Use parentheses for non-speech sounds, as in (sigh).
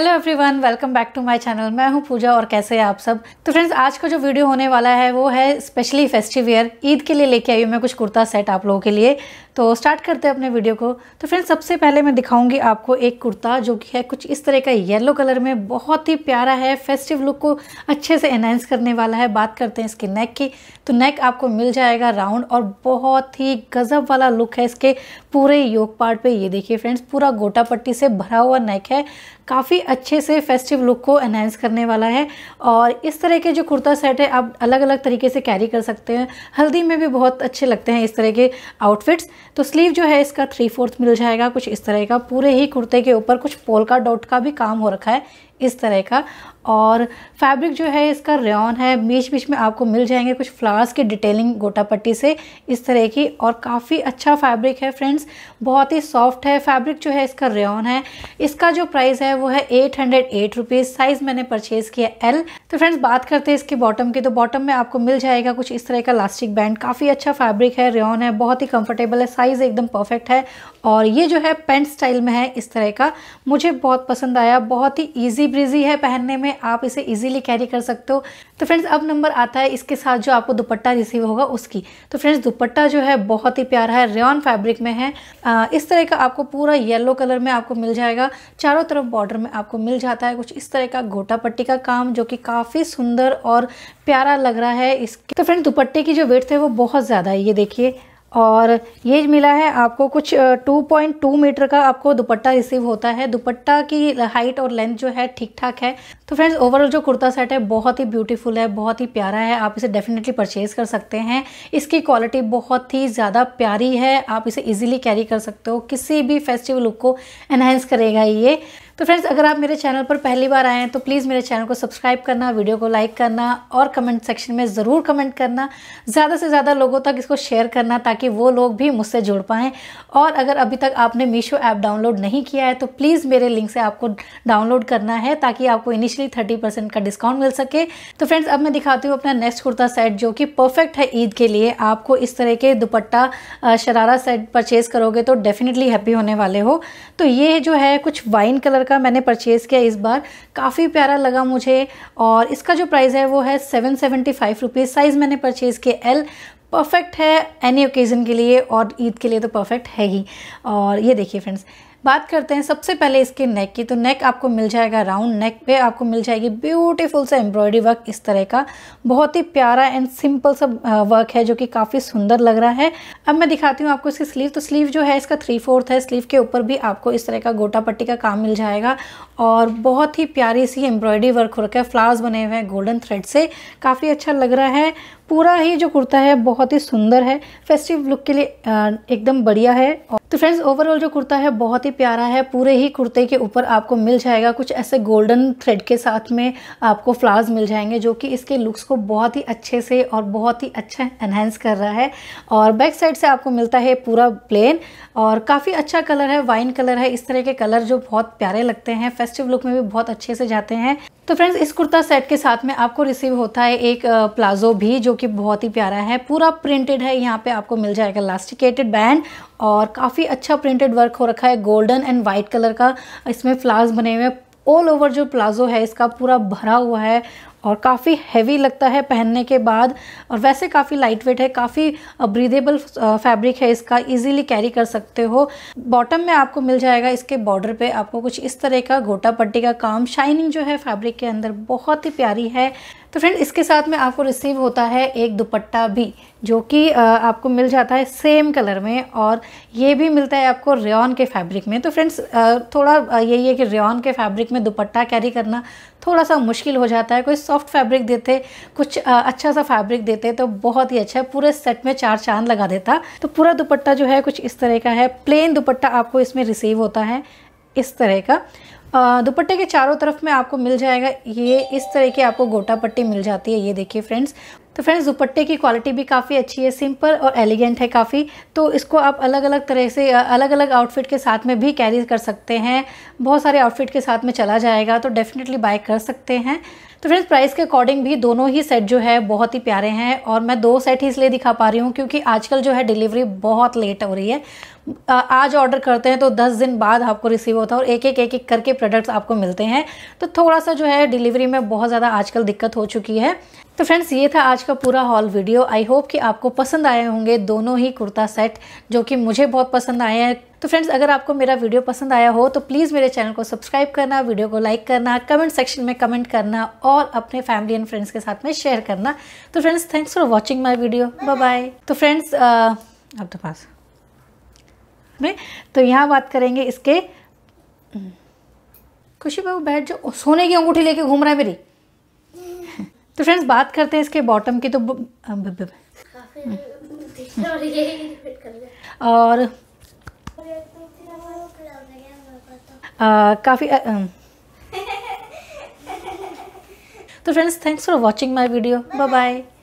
hello everyone welcome back to my channel मैं हूं पूजा और कैसे हैं आप सब तो फ्रेंड्स आज का जो वीडियो होने वाला है वो है स्पेशली फेस्टिव ईयर ईद के लिए लेके आई हूं मैं कुछ कुर्ता सेट आप लोगों के लिए तो स्टार्ट करते हैं अपने वीडियो को तो फ्रेंड्स सबसे पहले मैं दिखाऊंगी आपको एक कुर्ता जो कि है कुछ इस तरह का येलो कलर में बहुत ही प्यारा है फेस्टिव लुक को अच्छे से एनहेंस करने वाला है बात करते हैं इसके नेक की तो नेक आपको मिल जाएगा राउंड और बहुत ही गजब वाला लुक है इसके पूरे योग पार्ट पे ये देखिए फ्रेंड्स पूरा गोटा पट्टी से भरा हुआ नेक है काफ़ी अच्छे से फेस्टिव लुक को एनहेंस करने वाला है और इस तरह के जो कुर्ता सेट है आप अलग अलग तरीके से कैरी कर सकते हैं हल्दी में भी बहुत अच्छे लगते हैं इस तरह के आउटफिट्स तो स्लीव जो है इसका थ्री फोर्थ मिल जाएगा कुछ इस तरह का पूरे ही कुर्ते के ऊपर कुछ पोलका डॉट का भी काम हो रखा है इस तरह का और फैब्रिक जो है इसका रेन है बीच बीच में आपको मिल जाएंगे कुछ फ्लावर्स की डिटेलिंग गोटा पट्टी से इस तरह की और काफ़ी अच्छा फैब्रिक है फ्रेंड्स बहुत ही सॉफ्ट है फैब्रिक जो है इसका रेन है इसका जो प्राइस है वो है eight hundred eight rupees size मैंने परचेज़ किया एल तो फ्रेंड्स बात करते हैं इसके बॉटम की तो बॉटम में आपको मिल जाएगा कुछ इस तरह का लास्टिक बैंड काफ़ी अच्छा फैब्रिक है रेन है बहुत ही कम्फर्टेबल है साइज़ एकदम परफेक्ट है और ये जो है पेंट स्टाइल में है इस तरह का मुझे बहुत पसंद आया बहुत ही ईजी ब्रिजी है पहनने में आप इसे इजीली कैरी कर सकते हो तो फ्रेंड्स अब नंबर आता है इसके साथ जो आपको दुपट्टा रिसीव होगा उसकी तो फ्रेंड्स दुपट्टा जो है बहुत ही प्यारा है रेन फैब्रिक में है आ, इस तरह का आपको पूरा येलो कलर में आपको मिल जाएगा चारों तरफ बॉर्डर में आपको मिल जाता है कुछ इस तरह का गोटा पट्टी का काम जो कि काफ़ी सुंदर और प्यारा लग रहा है इसके तो फ्रेंड्स दुपट्टे की जो वेट है वो बहुत ज़्यादा है ये देखिए और ये मिला है आपको कुछ 2.2 मीटर का आपको दुपट्टा रिसीव होता है दुपट्टा की हाइट और लेंथ जो है ठीक ठाक है तो फ्रेंड्स ओवरऑल जो कुर्ता सेट है बहुत ही ब्यूटीफुल है बहुत ही प्यारा है आप इसे डेफिनेटली परचेज़ कर सकते हैं इसकी क्वालिटी बहुत ही ज़्यादा प्यारी है आप इसे इजीली कैरी कर सकते हो किसी भी फेस्टिवल लुक को एनहेंस करेगा ये तो फ्रेंड्स अगर आप मेरे चैनल पर पहली बार आए हैं तो प्लीज़ मेरे चैनल को सब्सक्राइब करना वीडियो को लाइक करना और कमेंट सेक्शन में ज़रूर कमेंट करना ज़्यादा से ज़्यादा लोगों तक इसको शेयर करना ताकि वो लोग भी मुझसे जुड़ पाएँ और अगर अभी तक आपने मीशो ऐप डाउनलोड नहीं किया है तो प्लीज़ मेरे लिंक से आपको डाउनलोड करना है ताकि आपको इनिशियली थर्टी परसेंट का डिस्काउंट मिल सके तो फ्रेंड्स अब मैं दिखाती हूँ अपना नेक्स्ट कुर्ता सेट जो कि परफेक्ट है ईद के लिए आपको इस तरह के दुपट्टा शरारा सेट परचेज़ करोगे तो डेफिनेटली हैप्पी होने वाले हो तो ये जो है कुछ वाइन कलर का मैंने परचेज़ किया इस बार काफ़ी प्यारा लगा मुझे और इसका जो प्राइस है वो है seven seventy five rupees size मैंने परचेज़ किया एल परफेक्ट है एनी ओकेज़न के लिए और ईद के लिए तो परफेक्ट है ही और ये देखिए फ्रेंड्स बात करते हैं सबसे पहले इसके नेक की तो नेक आपको मिल जाएगा राउंड नेक पे आपको मिल जाएगी ब्यूटीफुल सा एम्ब्रॉयडरी वर्क इस तरह का बहुत ही प्यारा एंड सिंपल सा वर्क है जो कि काफ़ी सुंदर लग रहा है अब मैं दिखाती हूँ आपको इसकी स्लीव तो स्लीव जो है इसका थ्री फोर्थ है स्लीव के ऊपर भी आपको इस तरह का गोटा पट्टी का काम मिल जाएगा और बहुत ही प्यारी सी एम्ब्रॉयडरी वर्क हो रखा है फ्लावर्स बने हुए हैं गोल्डन थ्रेड से काफ़ी अच्छा लग रहा है पूरा ही जो कुर्ता है बहुत ही सुंदर है फेस्टिव लुक के लिए एकदम बढ़िया है तो फ्रेंड्स ओवरऑल जो कुर्ता है बहुत ही प्यारा है पूरे ही कुर्ते के ऊपर आपको मिल जाएगा कुछ ऐसे गोल्डन थ्रेड के साथ में आपको फ्लावर्स मिल जाएंगे जो कि इसके लुक्स को बहुत ही अच्छे से और बहुत ही अच्छा एनहेंस कर रहा है और बैक साइड से आपको मिलता है पूरा प्लेन और काफ़ी अच्छा कलर है वाइन कलर है इस तरह के कलर जो बहुत प्यारे लगते हैं फेस्टिव लुक में भी बहुत अच्छे से जाते हैं तो फ्रेंड्स इस कुर्ता सेट के साथ में आपको रिसीव होता है एक प्लाजो भी जो कि बहुत ही प्यारा है पूरा प्रिंटेड है यहाँ पे आपको मिल जाएगा लास्टिकेटेड बैंड और काफ़ी अच्छा प्रिंटेड वर्क हो रखा है गोल्डन एंड वाइट कलर का इसमें फ्लावर्स बने हुए ऑल ओवर जो प्लाजो है इसका पूरा भरा हुआ है और काफ़ी हैवी लगता है पहनने के बाद और वैसे काफ़ी लाइट वेट है काफ़ी ब्रीदेबल फैब्रिक है इसका इजीली कैरी कर सकते हो बॉटम में आपको मिल जाएगा इसके बॉर्डर पे आपको कुछ इस तरह का गोटा पट्टी का काम शाइनिंग जो है फैब्रिक के अंदर बहुत ही प्यारी है तो फ्रेंड इसके साथ में आपको रिसीव होता है एक दुपट्टा भी जो कि आपको मिल जाता है सेम कलर में और ये भी मिलता है आपको रेन के फैब्रिक में तो फ्रेंड्स थोड़ा यही है कि रेन के फैब्रिक में दुपट्टा कैरी करना थोड़ा सा मुश्किल हो जाता है कोई सॉफ्ट फैब्रिक देते कुछ अच्छा सा फैब्रिक देते तो बहुत ही अच्छा पूरे सेट में चार चांद लगा देता तो पूरा दुपट्टा जो है कुछ इस तरह का है प्लेन दुपट्टा आपको इसमें रिसीव होता है इस तरह का दुपट्टे के चारों तरफ में आपको मिल जाएगा ये इस तरह की आपको गोटा पट्टी मिल जाती है ये देखिए फ्रेंड्स तो फ्रेंड्स दुपट्टे की क्वालिटी भी काफ़ी अच्छी है सिंपल और एलिगेंट है काफ़ी तो इसको आप अलग अलग तरह से अलग अलग आउटफिट के साथ में भी कैरी कर सकते हैं बहुत सारे आउटफिट के साथ में चला जाएगा तो डेफिनेटली बाय कर सकते हैं तो फ्रेंड्स प्राइस के अकॉर्डिंग भी दोनों ही सेट जो है बहुत ही प्यारे हैं और मैं दो सेट ही इसलिए दिखा पा रही हूँ क्योंकि आजकल जो है डिलीवरी बहुत लेट हो रही है आज ऑर्डर करते हैं तो 10 दिन बाद आपको रिसीव होता है और एक एक एक एक करके प्रोडक्ट्स आपको मिलते हैं तो थोड़ा सा जो है डिलीवरी में बहुत ज़्यादा आजकल दिक्कत हो चुकी है तो फ्रेंड्स ये था आज का पूरा हॉल वीडियो आई होप कि आपको पसंद आए होंगे दोनों ही कुर्ता सेट जो कि मुझे बहुत पसंद आए हैं तो फ्रेंड्स अगर आपको मेरा वीडियो पसंद आया हो तो प्लीज़ मेरे चैनल को सब्सक्राइब करना वीडियो को लाइक करना कमेंट सेक्शन में कमेंट करना और अपने फैमिली एंड फ्रेंड्स के साथ में शेयर करना तो friends thanks for watching my video bye bye तो फ्रेंड्स तो पास में तो यहाँ बात करेंगे इसके हम्म, खुशी बाबू बैठ जो सोने की अंगूठी लेके घूम रहा है मेरी तो फ्रेंड्स बात करते हैं इसके बॉटम की तो ब, ब, ब, और काफ़ी (laughs) तो friends thanks for watching my video bye bye